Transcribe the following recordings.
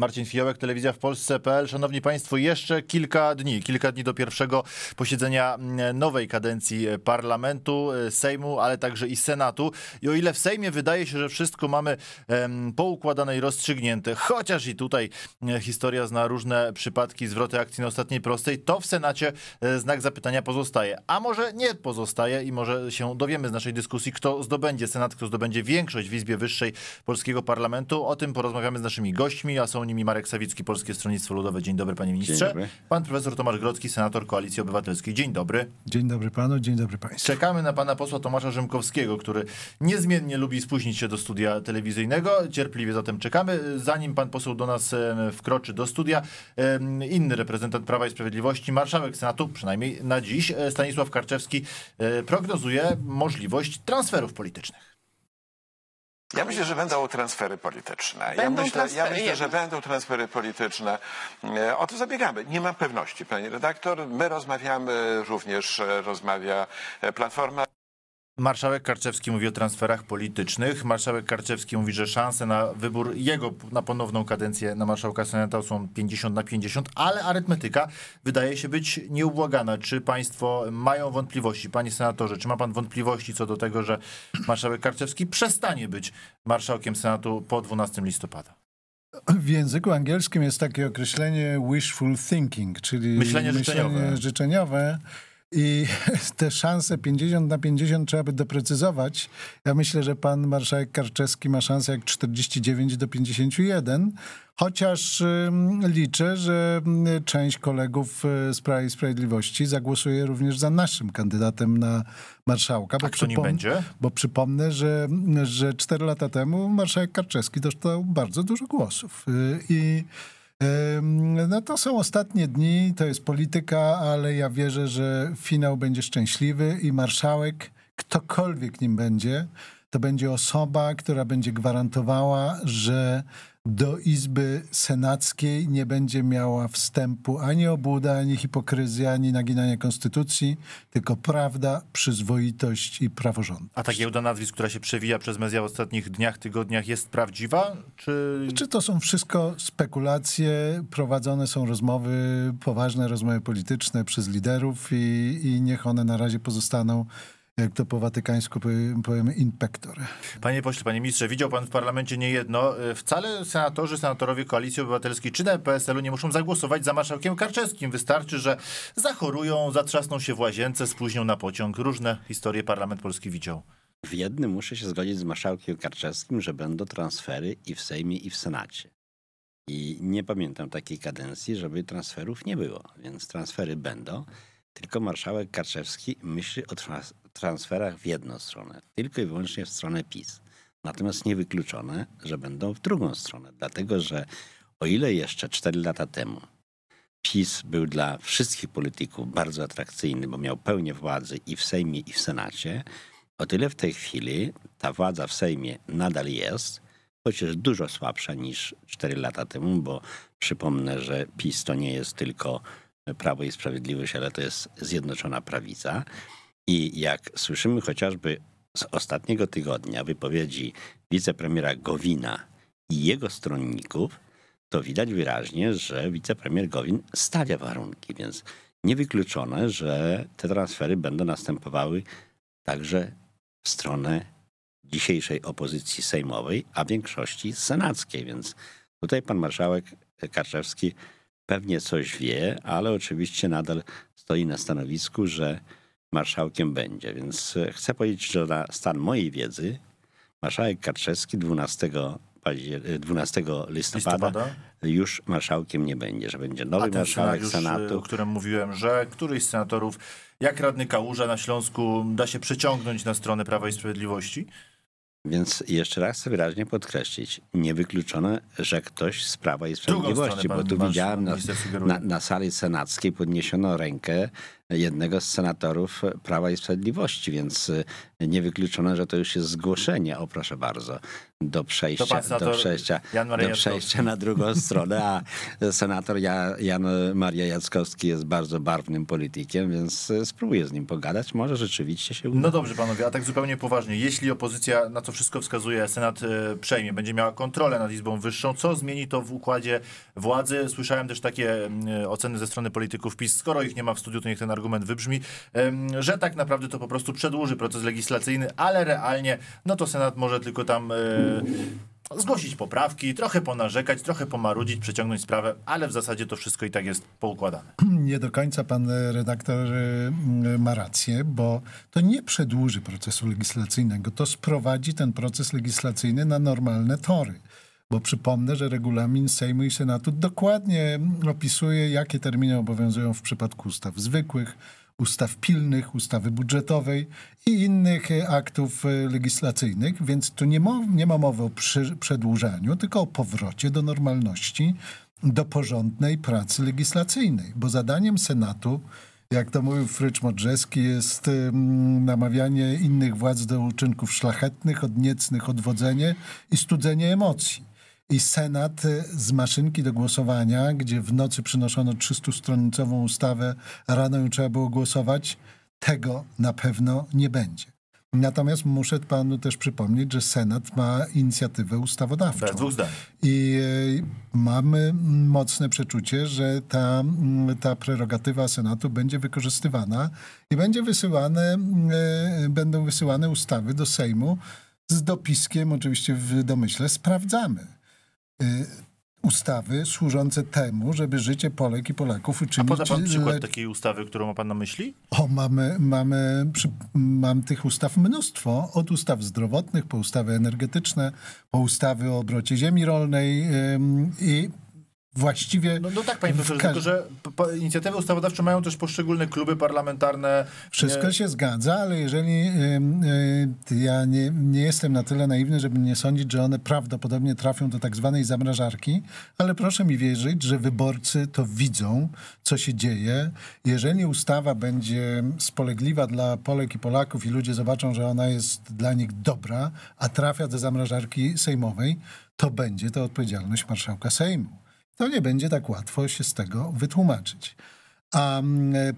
Marcin Fiołek, Telewizja w Polsce.pl. Szanowni Państwo, jeszcze kilka dni, kilka dni do pierwszego posiedzenia nowej kadencji parlamentu, e, Sejmu, ale także i Senatu. I o ile w Sejmie wydaje się, że wszystko mamy poukładane i rozstrzygnięte, chociaż i tutaj e, historia zna różne przypadki zwroty akcji na ostatniej prostej, to w Senacie e, znak zapytania pozostaje. A może nie pozostaje i może się dowiemy z naszej dyskusji, kto zdobędzie Senat, kto zdobędzie większość w Izbie Wyższej polskiego parlamentu. O tym porozmawiamy z naszymi gośćmi, a są nimi Marek Sawicki, Polskie Stronnictwo Ludowe. Dzień dobry, panie ministrze. Dzień dobry. Pan profesor Tomasz Grodzki, senator Koalicji Obywatelskiej. Dzień dobry. Dzień dobry panu, dzień dobry państwu. Czekamy na pana posła Tomasza Rzymkowskiego, który niezmiennie lubi spóźnić się do studia telewizyjnego. Cierpliwie zatem czekamy. Zanim pan poseł do nas wkroczy do studia, inny reprezentant Prawa i Sprawiedliwości, marszałek Senatu, przynajmniej na dziś, e, Stanisław Karczewski, e, prognozuje możliwość transferów politycznych. Ja myślę, że będą transfery polityczne. Będą ja, myślę, transfery, ja myślę że będą transfery polityczne. E, o to zabiegamy. Nie mam pewności, pani redaktor. My rozmawiamy, również e, rozmawia e, Platforma. Marszałek Karczewski mówi o transferach politycznych. Marszałek Karczewski mówi, że szanse na wybór jego na ponowną kadencję na marszałka Senatu są 50 na 50, ale arytmetyka wydaje się być nieubłagana. Czy państwo mają wątpliwości, panie senatorze, czy ma pan wątpliwości co do tego, że marszałek Karczewski przestanie być marszałkiem Senatu po 12 listopada? W języku angielskim jest takie określenie wishful thinking, czyli myślenie, myślenie życzeniowe i te szanse 50 na 50 trzeba by doprecyzować. Ja myślę, że pan marszałek Karczewski ma szansę jak 49 do 51, chociaż liczę, że y, część kolegów y, z Prawa i Sprawiedliwości zagłosuje również za naszym kandydatem na marszałka. Bo A kto nie będzie? Bo przypomnę, że, że 4 lata temu marszałek Karczewski dostał bardzo dużo głosów. Y, I no to są ostatnie dni, to jest polityka, ale ja wierzę, że finał będzie szczęśliwy i marszałek, ktokolwiek nim będzie, to będzie osoba, która będzie gwarantowała, że do Izby Senackiej nie będzie miała wstępu ani obłuda, ani hipokryzja, ani naginania konstytucji, tylko prawda, przyzwoitość i praworządność. A ta giełda nazwisk, która się przewija przez media w ostatnich dniach, tygodniach jest prawdziwa? Czy... czy to są wszystko spekulacje? Prowadzone są rozmowy, poważne rozmowy polityczne przez liderów i, i niech one na razie pozostaną jak to po watykańsku powiemy, inpektor. Panie pośle, panie ministrze, widział pan w parlamencie niejedno. Y, wcale senatorzy, senatorowie Koalicji Obywatelskiej czy PSL-u nie muszą zagłosować za marszałkiem Karczewskim. Wystarczy, że zachorują, zatrzasną się w łazience, spóźnią na pociąg. Różne historie parlament polski widział. W jednym muszę się zgodzić z marszałkiem Karczewskim, że będą transfery i w Sejmie, i w Senacie. I nie pamiętam takiej kadencji, żeby transferów nie było, więc transfery będą. Tylko marszałek Karczewski myśli o, trans transferach w jedną stronę, tylko i wyłącznie w stronę PiS. Natomiast niewykluczone, że będą w drugą stronę, dlatego że o ile jeszcze 4 lata temu PiS był dla wszystkich polityków bardzo atrakcyjny, bo miał pełnię władzy i w Sejmie, i w Senacie, o tyle w tej chwili ta władza w Sejmie nadal jest, chociaż dużo słabsza niż 4 lata temu, bo przypomnę, że PiS to nie jest tylko Prawo i Sprawiedliwość, ale to jest Zjednoczona Prawica. I jak słyszymy chociażby z ostatniego tygodnia wypowiedzi wicepremiera Gowina i jego stronników, to widać wyraźnie, że wicepremier Gowin stawia warunki, więc niewykluczone, że te transfery będą następowały także w stronę dzisiejszej opozycji sejmowej, a większości senackiej. Więc tutaj pan marszałek Karczewski pewnie coś wie, ale oczywiście nadal stoi na stanowisku, że marszałkiem będzie. Więc e, chcę powiedzieć, że na stan mojej wiedzy marszałek Karczewski 12, 12 listopada, listopada, już marszałkiem nie będzie, że będzie nowy marszałek e, Senatu. O którym mówiłem, że któryś z senatorów, jak radny Kałuża na Śląsku, da się przeciągnąć na stronę Prawa i Sprawiedliwości? Więc jeszcze raz chcę wyraźnie podkreślić, niewykluczone, że ktoś z Prawa i Sprawiedliwości, bo tu widziałem na, na, na sali senackiej podniesiono rękę jednego z senatorów Prawa i Sprawiedliwości, więc e, niewykluczone, że to już jest zgłoszenie, o proszę bardzo, do przejścia, do przejścia, do przejścia na drugą stronę, a senator Jan Maria Jackowski jest bardzo barwnym politykiem, więc e, spróbuję z nim pogadać, może rzeczywiście się uda. No dobrze panowie, a tak zupełnie poważnie, jeśli opozycja, na co wszystko wskazuje, Senat e, przejmie, będzie miała kontrolę nad Izbą Wyższą, co zmieni to w układzie władzy? Słyszałem też takie mm, oceny ze strony polityków PiS, skoro ich nie ma w studiu, to niech ten argument wybrzmi, że tak naprawdę to po prostu przedłuży proces legislacyjny, ale realnie, no to Senat może tylko tam e, zgłosić poprawki, trochę ponarzekać, trochę pomarudzić, przeciągnąć sprawę, ale w zasadzie to wszystko i tak jest poukładane. Nie do końca pan e, redaktor e, ma rację, bo to nie przedłuży procesu legislacyjnego, to sprowadzi ten proces legislacyjny na normalne tory bo przypomnę, że regulamin Sejmu i Senatu dokładnie opisuje, jakie terminy obowiązują w przypadku ustaw zwykłych, ustaw pilnych, ustawy budżetowej i innych e, aktów e, legislacyjnych, więc tu nie ma, nie ma mowy o przy, przedłużaniu, tylko o powrocie do normalności, do porządnej pracy legislacyjnej, bo zadaniem Senatu jak to mówił Frycz Modrzewski, jest namawianie innych władz do uczynków szlachetnych, odniecnych, odwodzenie i studzenie emocji i Senat z maszynki do głosowania, gdzie w nocy przynoszono 300-stronicową ustawę, rano ją trzeba było głosować, tego na pewno nie będzie. Natomiast muszę panu też przypomnieć, że Senat ma inicjatywę ustawodawczą. Bez dwóch zdań. I e, mamy mocne przeczucie, że ta, mm, ta prerogatywa Senatu będzie wykorzystywana i będzie wysyłane, e, będą wysyłane ustawy do Sejmu z dopiskiem, oczywiście w domyśle, sprawdzamy Y, ustawy służące temu, żeby życie Polek i Polaków uczynić... A poda pan przykład le... takiej ustawy, którą ma pan na myśli? O, mamy, mamy, przy, mam tych ustaw mnóstwo. Od ustaw zdrowotnych, po ustawy energetyczne, po ustawy o obrocie ziemi rolnej i właściwie. No, no tak, panie profesorze, tylko że inicjatywy ustawodawcze mają też poszczególne kluby parlamentarne. E, Wszystko nie... się zgadza, ale jeżeli e, ja nie, nie jestem na tyle naiwny, żeby nie sądzić, że one prawdopodobnie trafią do tak zwanej zamrażarki, ale proszę mi wierzyć, że wyborcy to widzą, co się dzieje. Jeżeli ustawa będzie spolegliwa dla Polek i Polaków i ludzie zobaczą, że ona jest dla nich dobra, a trafia do zamrażarki sejmowej, to będzie to odpowiedzialność marszałka Sejmu to nie będzie tak łatwo się z tego wytłumaczyć. A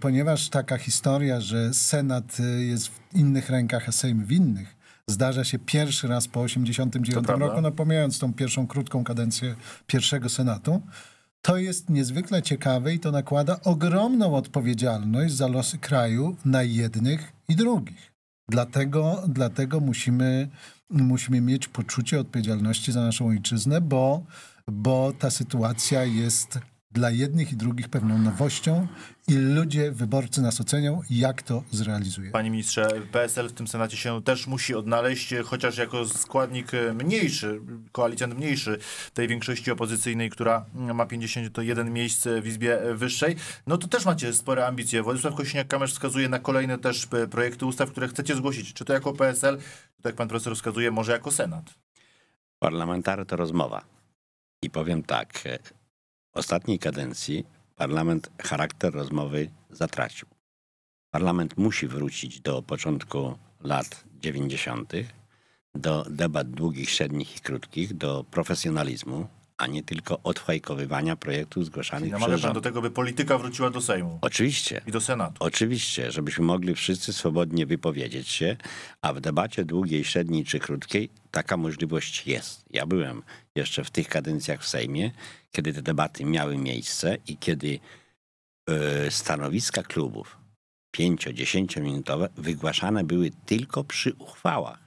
ponieważ taka historia, że Senat y, jest w innych rękach, a Sejm w innych, zdarza się pierwszy raz po 1989 roku, no pomijając tą pierwszą krótką kadencję pierwszego Senatu, to jest niezwykle ciekawe i to nakłada ogromną odpowiedzialność za losy kraju na jednych i drugich. Dlatego, dlatego musimy, musimy mieć poczucie odpowiedzialności za naszą ojczyznę, bo bo ta sytuacja jest dla jednych i drugich pewną nowością i ludzie, wyborcy nas ocenią, jak to zrealizuje. Panie ministrze, PSL w tym Senacie się też musi odnaleźć, chociaż jako składnik mniejszy, koalicjant mniejszy tej większości opozycyjnej, która ma 51 miejsc w Izbie Wyższej, no to też macie spore ambicje. Władysław kosiniak kamysz wskazuje na kolejne też projekty ustaw, które chcecie zgłosić. Czy to jako PSL, czy tak jak pan profesor wskazuje, może jako Senat? Parlamentary to rozmowa i powiem tak, w e, ostatniej kadencji parlament charakter rozmowy zatracił. Parlament musi wrócić do początku lat 90., do debat długich, średnich i krótkich, do profesjonalizmu, a nie tylko odfajkowywania projektów zgłaszanych Czyli przez rząd. do tego, by polityka wróciła do Sejmu. Oczywiście. I do Senatu. Oczywiście, żebyśmy mogli wszyscy swobodnie wypowiedzieć się, a w debacie długiej, średniej czy krótkiej taka możliwość jest. Ja byłem jeszcze w tych kadencjach w Sejmie, kiedy te debaty miały miejsce i kiedy yy, stanowiska klubów 5-10 minutowe wygłaszane były tylko przy uchwałach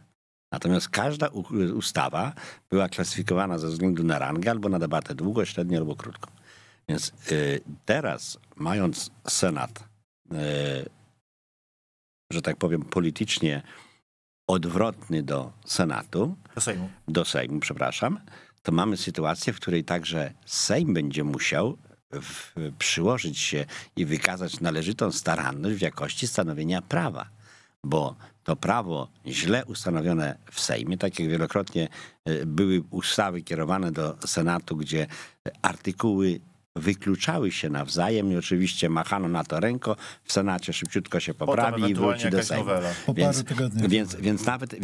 Natomiast każda ustawa była klasyfikowana ze względu na rangę albo na debatę długo, średnio albo krótko. Więc y, teraz, mając Senat, y, że tak powiem, politycznie odwrotny do Senatu, do Sejmu, do Sejmu przepraszam, to mamy sytuację, w której także Sejm będzie musiał w, przyłożyć się i wykazać należytą staranność w jakości stanowienia prawa bo to prawo źle ustanowione w Sejmie, tak jak wielokrotnie e, były ustawy kierowane do Senatu, gdzie artykuły wykluczały się nawzajem i oczywiście machano na to ręko, w Senacie szybciutko się poprawi i wróci do Sejmu. Więc, więc, więc nawet,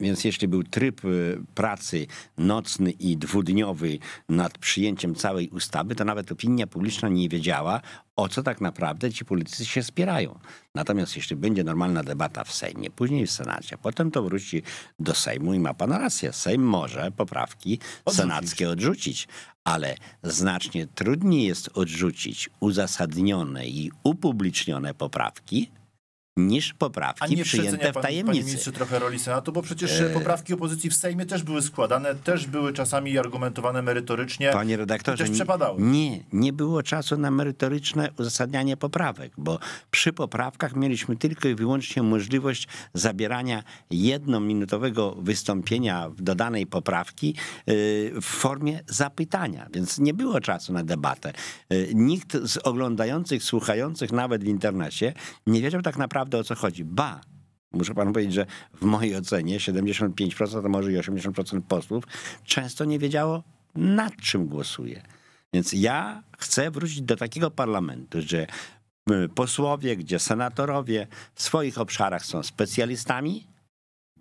więc jeśli był tryb e, pracy nocny i dwudniowy nad przyjęciem całej ustawy, to nawet opinia publiczna nie wiedziała, o co tak naprawdę ci politycy się spierają. Natomiast jeśli będzie normalna debata w Sejmie, później w Senacie, potem to wróci do Sejmu i ma pan rację. Sejm może poprawki odrzucić. senackie odrzucić, ale znacznie trudniej jest odrzucić uzasadnione i upublicznione poprawki niż poprawki przyjęte w tajemnicy. Panie ministrze, trochę roli Senatu, bo przecież e... poprawki opozycji w Sejmie też były składane, też były czasami argumentowane merytorycznie. Panie redaktorze, też przepadały. Nie, nie było czasu na merytoryczne uzasadnianie poprawek, bo przy poprawkach mieliśmy tylko i wyłącznie możliwość zabierania jednominutowego wystąpienia w dodanej poprawki e, w formie zapytania, więc nie było czasu na debatę. E, nikt z oglądających, słuchających nawet w internecie nie wiedział tak naprawdę, naprawdę o co chodzi. Ba, Muszę panu powiedzieć, że w mojej ocenie 75%, a może i 80% posłów często nie wiedziało, nad czym głosuje. Więc ja chcę wrócić do takiego parlamentu, że y, posłowie, gdzie senatorowie w swoich obszarach są specjalistami,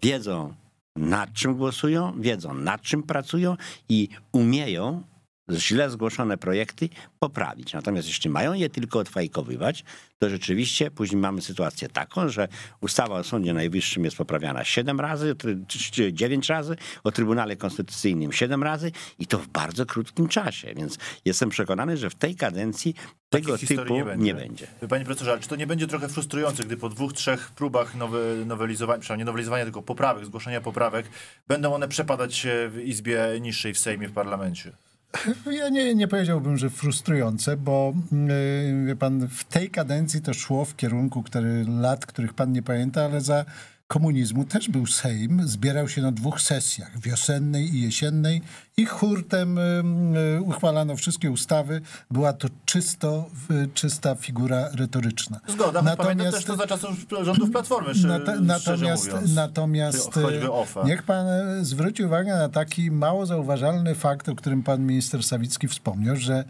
wiedzą nad czym głosują, wiedzą nad czym pracują i umieją źle zgłoszone projekty poprawić. Natomiast jeśli mają je tylko odfajkowywać, to rzeczywiście później mamy sytuację taką, że ustawa o Sądzie Najwyższym jest poprawiana 7 razy, 9 razy, o Trybunale Konstytucyjnym 7 razy i to w bardzo krótkim czasie. Więc jestem przekonany, że w tej kadencji tego typu nie będzie. nie będzie. Panie profesorze, ale czy to nie będzie trochę frustrujące, gdy po dwóch, trzech próbach nowe, nowelizowania, przynajmniej nie nowelizowania, tylko poprawek, zgłoszenia poprawek, będą one przepadać w Izbie Niższej, w Sejmie, w parlamencie? Ja nie, nie powiedziałbym, że frustrujące, bo y, wie pan, w tej kadencji to szło w kierunku który, lat, których pan nie pamięta, ale za komunizmu też był Sejm, zbierał się na dwóch sesjach, wiosennej i jesiennej i hurtem y, y, uchwalano wszystkie ustawy. Była to czysto, y, czysta figura retoryczna. Zgoda, natomiast, też to za czasów rządów Platformy, nata, natomiast, mówiąc. Natomiast niech pan zwróci uwagę na taki mało zauważalny fakt, o którym pan minister Sawicki wspomniał, że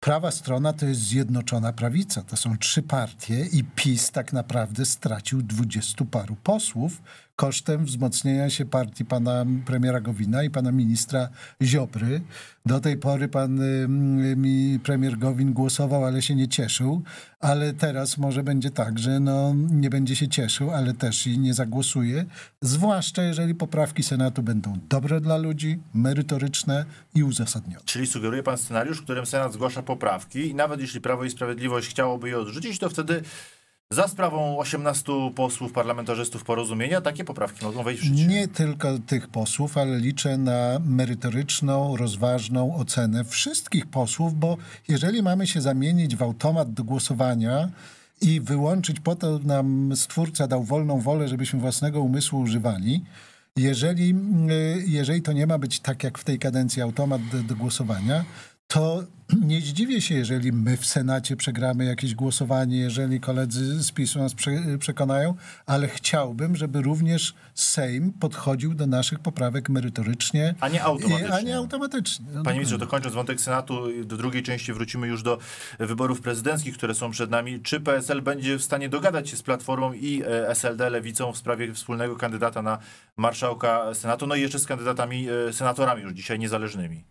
prawa strona to jest Zjednoczona Prawica. To są trzy partie i PiS tak naprawdę stracił dwudziestu paru posłów, kosztem wzmocnienia się partii pana premiera Gowina i pana ministra Ziobry. Do tej pory pan mm, mi premier Gowin głosował, ale się nie cieszył, ale teraz może będzie tak, że no, nie będzie się cieszył, ale też i nie zagłosuje, zwłaszcza jeżeli poprawki Senatu będą dobre dla ludzi, merytoryczne i uzasadnione. Czyli sugeruje pan scenariusz, w którym Senat zgłasza poprawki i nawet jeśli Prawo i Sprawiedliwość chciałoby je odrzucić, to wtedy za sprawą 18 posłów parlamentarzystów porozumienia takie poprawki mogą wejść w życie. Nie tylko tych posłów, ale liczę na merytoryczną, rozważną ocenę wszystkich posłów, bo jeżeli mamy się zamienić w automat do głosowania i wyłączyć po to nam stwórca dał wolną wolę, żebyśmy własnego umysłu używali, jeżeli, y, jeżeli to nie ma być tak jak w tej kadencji automat do, do głosowania, to nie zdziwię się, jeżeli my w Senacie przegramy jakieś głosowanie, jeżeli koledzy z PiSu nas przekonają, ale chciałbym, żeby również Sejm podchodził do naszych poprawek merytorycznie. A nie automatycznie. a nie automatycznie. No Panie ministrze, dokończąc wątek Senatu, do drugiej części wrócimy już do wyborów prezydenckich, które są przed nami. Czy PSL będzie w stanie dogadać się z Platformą i e, SLD Lewicą w sprawie wspólnego kandydata na marszałka Senatu, no i jeszcze z kandydatami e, senatorami już dzisiaj niezależnymi?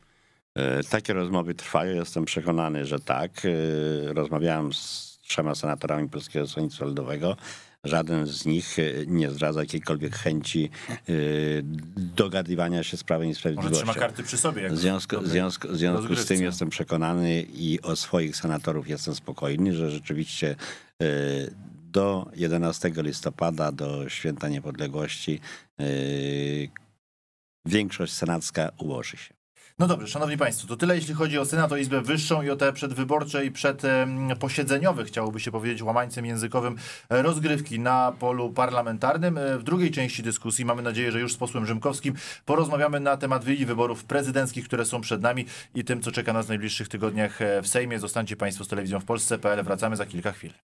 E, takie rozmowy trwają, jestem przekonany, że tak. E, rozmawiałem z trzema senatorami Polskiego Stronnictwa Ludowego. Żaden z nich e, nie zdradza jakiejkolwiek chęci dogadywania się z Prawem i Sprawiedliwością. trzyma karty przy sobie. Jak w związku, związku, związku z tym jestem przekonany i o swoich senatorów jestem spokojny, że rzeczywiście do 11 listopada, do Święta Niepodległości, większość senacka ułoży się. No dobrze, szanowni państwo, to tyle jeśli chodzi o Senat, o Izbę Wyższą i o te przedwyborcze i przedposiedzeniowe, chciałoby się powiedzieć łamańcem językowym, e, rozgrywki na polu parlamentarnym. E, w drugiej części dyskusji, mamy nadzieję, że już z posłem Rzymkowskim, porozmawiamy na temat wyli wyborów prezydenckich, które są przed nami i tym, co czeka nas w najbliższych tygodniach e, w Sejmie. Zostańcie państwo z telewizją w Polsce.pl. Wracamy za kilka chwil.